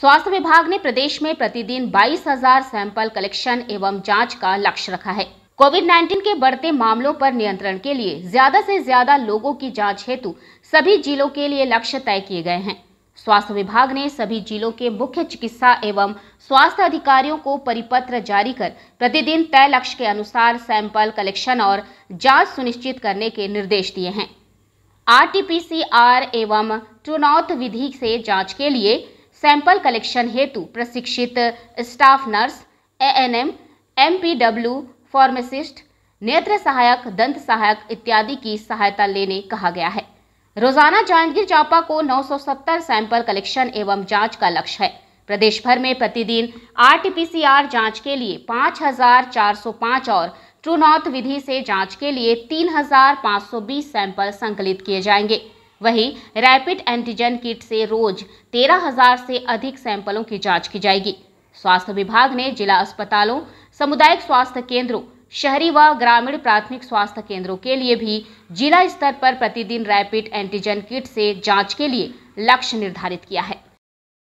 स्वास्थ्य विभाग ने प्रदेश में प्रतिदिन 22,000 सैंपल कलेक्शन एवं जांच का लक्ष्य रखा है कोविड 19 के बढ़ते मामलों पर नियंत्रण के लिए ज्यादा से ज्यादा लोगों की जांच हेतु सभी जिलों के लिए लक्ष्य तय किए गए हैं स्वास्थ्य विभाग ने सभी जिलों के मुख्य चिकित्सा एवं स्वास्थ्य अधिकारियों को परिपत्र जारी कर प्रतिदिन तय लक्ष्य के अनुसार सैंपल कलेक्शन और जांच सुनिश्चित करने के निर्देश दिए हैं आर एवं टूनौत विधि से जांच के लिए सैंपल कलेक्शन हेतु प्रशिक्षित staff nurse ANM, MPW, pharmacist नेत्र सहायक दंत सहायक इत्यादि की सहायता लेने कहा गया है रोजाना जांजगीर चांपा को 970 सैंपल कलेक्शन एवं जांच का लक्ष्य है प्रदेश भर में प्रतिदिन आरटीपीसीआर जांच के लिए 5,405 और ट्रूनॉथ विधि से जांच के लिए 3,520 सैंपल संकलित किए जाएंगे वहीं रैपिड एंटीजन किट से रोज 13,000 से अधिक सैंपलों की जांच की जाएगी स्वास्थ्य विभाग ने जिला अस्पतालों सामुदायिक स्वास्थ्य केंद्रों शहरी व ग्रामीण प्राथमिक स्वास्थ्य केंद्रों के लिए भी जिला स्तर पर प्रतिदिन रैपिड एंटीजन किट से जांच के लिए लक्ष्य निर्धारित किया है